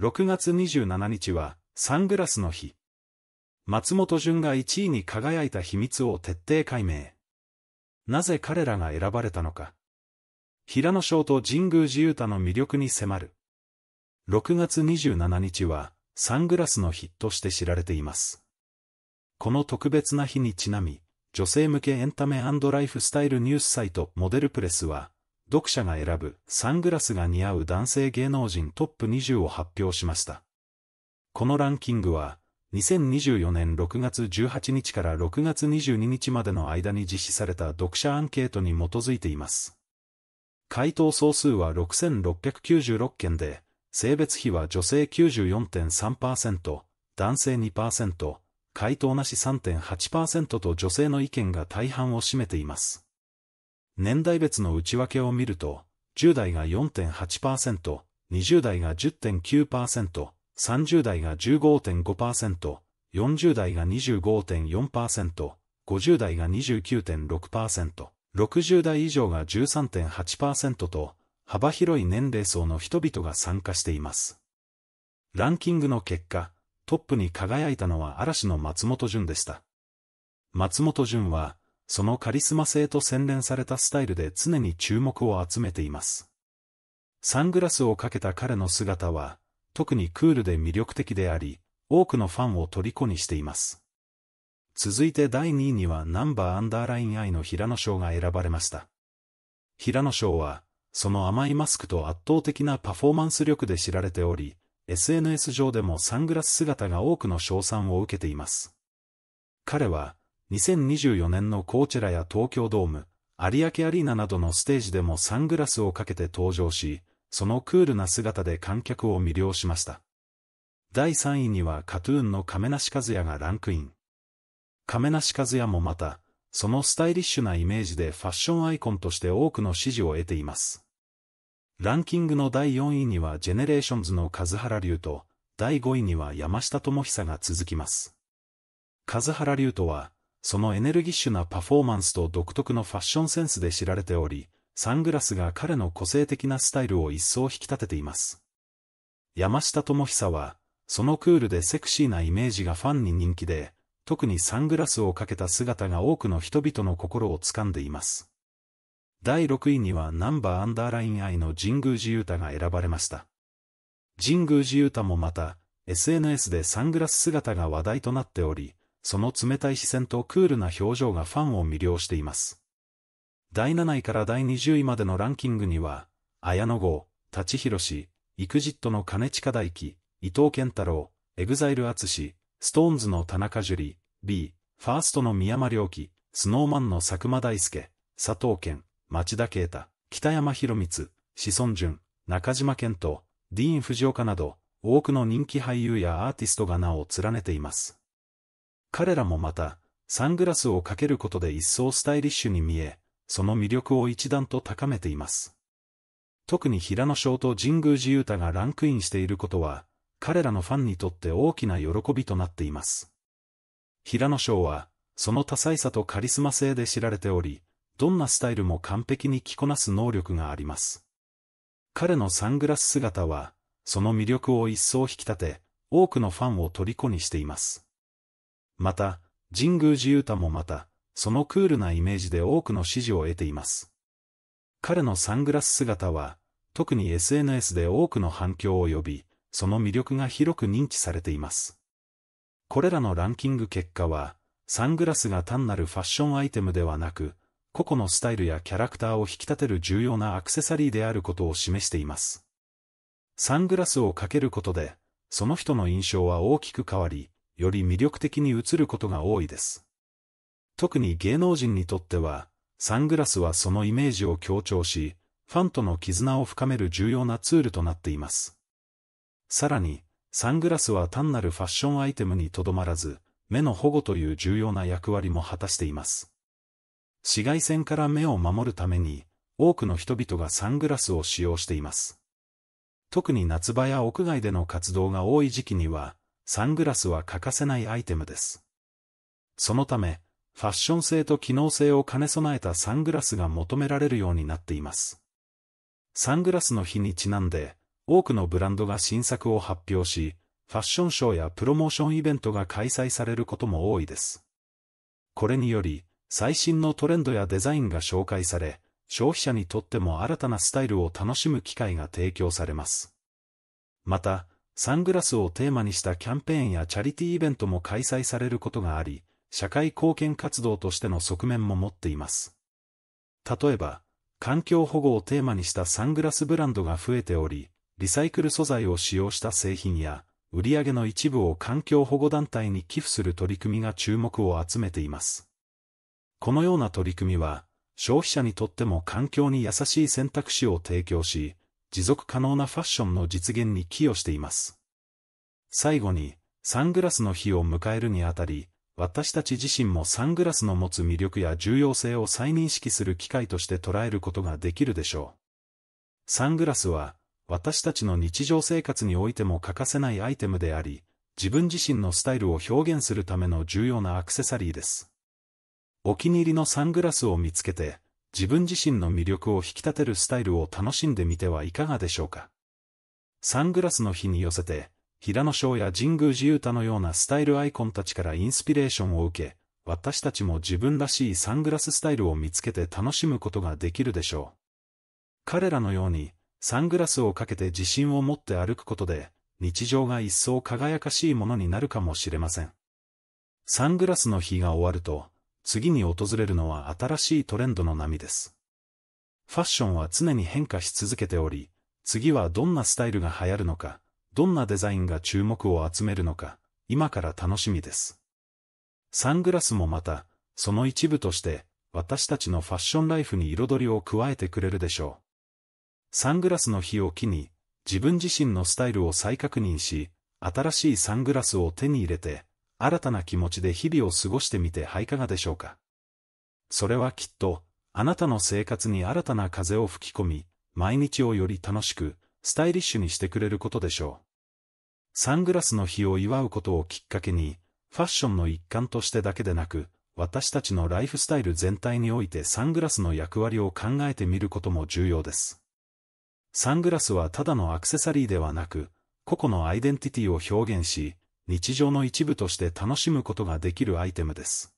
6月27日は、サングラスの日。松本潤が1位に輝いた秘密を徹底解明。なぜ彼らが選ばれたのか。平野翔と神宮寺勇太の魅力に迫る。6月27日は、サングラスの日として知られています。この特別な日にちなみ、女性向けエンタメライフスタイルニュースサイトモデルプレスは、読者が選ぶサングラスが似合う男性芸能人トップ20を発表しました。このランキングは、2024年6月18日から6月22日までの間に実施された読者アンケートに基づいています。回答総数は6696件で、性別比は女性94.3%、男性2%、回答なし3.8%と女性の意見が大半を占めています。年代別の内訳を見ると、10代が4.8%、20代が10.9%、30代が15.5%、40代が25.4%、50代が29.6%、60代以上が13.8%と、幅広い年齢層の人々が参加しています。ランキングの結果、トップに輝いたのは嵐の松本潤でした。松本潤は、そのカリスマ性と洗練されたスタイルで常に注目を集めています。サングラスをかけた彼の姿は、特にクールで魅力的であり、多くのファンを虜にしています。続いて第2位にはナンバーアンダーラインアイの平野翔が選ばれました。平野翔は、その甘いマスクと圧倒的なパフォーマンス力で知られており、SNS 上でもサングラス姿が多くの称賛を受けています。彼は、2024年のコーチェラや東京ドーム、有明アリーナなどのステージでもサングラスをかけて登場し、そのクールな姿で観客を魅了しました。第3位にはカトゥーンの亀梨和也がランクイン。亀梨和也もまた、そのスタイリッシュなイメージでファッションアイコンとして多くの支持を得ています。ランキングの第4位にはジェネレーションズの数原龍と、第5位には山下智久が続きます。数原龍とは、そのエネルギッシュなパフォーマンスと独特のファッションセンスで知られており、サングラスが彼の個性的なスタイルを一層引き立てています。山下智久は、そのクールでセクシーなイメージがファンに人気で、特にサングラスをかけた姿が多くの人々の心を掴んでいます。第6位にはナンバーアンダーライン愛の神宮寺勇太が選ばれました。神宮寺勇太もまた、SNS でサングラス姿が話題となっており、その冷たい視線とクールな表情がファンを魅了しています。第7位から第20位までのランキングには、綾野剛、立博氏、EXIT の金近大輝、伊藤健太郎、EXILE 淳、SixTONES の田中樹里、B、ファーストの宮間良樹、SnowMan の佐久間大介、佐藤健、町田啓太、北山博光、志尊淳、中島健人、ディーン・藤岡など、多くの人気俳優やアーティストが名を連ねています。彼らもまた、サングラスをかけることで一層スタイリッシュに見え、その魅力を一段と高めています。特に平野翔と神宮寺勇太がランクインしていることは、彼らのファンにとって大きな喜びとなっています。平野翔は、その多彩さとカリスマ性で知られており、どんなスタイルも完璧に着こなす能力があります。彼のサングラス姿は、その魅力を一層引き立て、多くのファンを虜にしています。また、神宮寺勇太もまた、そのクールなイメージで多くの支持を得ています。彼のサングラス姿は、特に SNS で多くの反響を呼び、その魅力が広く認知されています。これらのランキング結果は、サングラスが単なるファッションアイテムではなく、個々のスタイルやキャラクターを引き立てる重要なアクセサリーであることを示しています。サングラスをかけることで、その人の印象は大きく変わり、より魅力的に映ることが多いです。特に芸能人にとっては、サングラスはそのイメージを強調し、ファンとの絆を深める重要なツールとなっています。さらに、サングラスは単なるファッションアイテムにとどまらず、目の保護という重要な役割も果たしています。紫外線から目を守るために、多くの人々がサングラスを使用しています。特に夏場や屋外での活動が多い時期には、サングラスは欠かせないアイテムです。そのため、ファッション性と機能性を兼ね備えたサングラスが求められるようになっています。サングラスの日にちなんで、多くのブランドが新作を発表し、ファッションショーやプロモーションイベントが開催されることも多いです。これにより、最新のトレンドやデザインが紹介され、消費者にとっても新たなスタイルを楽しむ機会が提供されます。また、サングラスをテーマにしたキャンペーンやチャリティーイベントも開催されることがあり、社会貢献活動としての側面も持っています。例えば、環境保護をテーマにしたサングラスブランドが増えており、リサイクル素材を使用した製品や、売上の一部を環境保護団体に寄付する取り組みが注目を集めています。このような取り組みは、消費者にとっても環境に優しい選択肢を提供し、持続可能なファッションの実現に寄与しています。最後に、サングラスの日を迎えるにあたり、私たち自身もサングラスの持つ魅力や重要性を再認識する機会として捉えることができるでしょう。サングラスは、私たちの日常生活においても欠かせないアイテムであり、自分自身のスタイルを表現するための重要なアクセサリーです。お気に入りのサングラスを見つけて、自分自身の魅力を引き立てるスタイルを楽しんでみてはいかがでしょうか。サングラスの日に寄せて、平野翔や神宮寺勇太のようなスタイルアイコンたちからインスピレーションを受け、私たちも自分らしいサングラススタイルを見つけて楽しむことができるでしょう。彼らのように、サングラスをかけて自信を持って歩くことで、日常が一層輝かしいものになるかもしれません。サングラスの日が終わると、次に訪れるのは新しいトレンドの波です。ファッションは常に変化し続けており、次はどんなスタイルが流行るのか、どんなデザインが注目を集めるのか、今から楽しみです。サングラスもまた、その一部として、私たちのファッションライフに彩りを加えてくれるでしょう。サングラスの日を機に、自分自身のスタイルを再確認し、新しいサングラスを手に入れて、新たな気持ちで日々を過ごしてみてはいかがでしょうか。それはきっと、あなたの生活に新たな風を吹き込み、毎日をより楽しく、スタイリッシュにしてくれることでしょう。サングラスの日を祝うことをきっかけに、ファッションの一環としてだけでなく、私たちのライフスタイル全体においてサングラスの役割を考えてみることも重要です。サングラスはただのアクセサリーではなく、個々のアイデンティティを表現し、日常の一部として楽しむことができるアイテムです。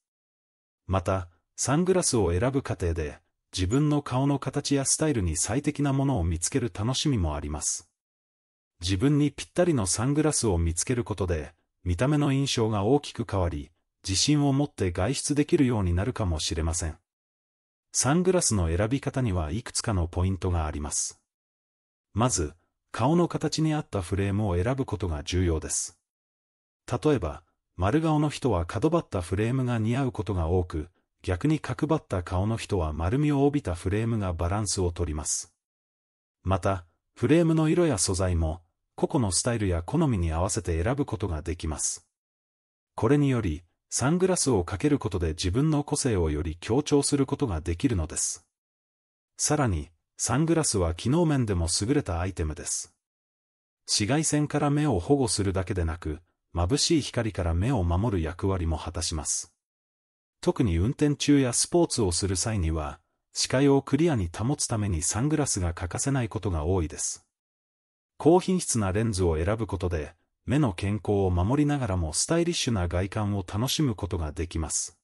また、サングラスを選ぶ過程で、自分の顔の形やスタイルに最適なものを見つける楽しみもあります。自分にぴったりのサングラスを見つけることで、見た目の印象が大きく変わり、自信を持って外出できるようになるかもしれません。サングラスの選び方にはいくつかのポイントがあります。まず、顔の形に合ったフレームを選ぶことが重要です。例えば、丸顔の人は角張ったフレームが似合うことが多く、逆に角張った顔の人は丸みを帯びたフレームがバランスをとります。また、フレームの色や素材も、個々のスタイルや好みに合わせて選ぶことができます。これにより、サングラスをかけることで自分の個性をより強調することができるのです。さらに、サングラスは機能面でも優れたアイテムです。紫外線から目を保護するだけでなく、眩しい光から目を守る役割も果たします。特に運転中やスポーツをする際には、視界をクリアに保つためにサングラスが欠かせないことが多いです。高品質なレンズを選ぶことで、目の健康を守りながらもスタイリッシュな外観を楽しむことができます。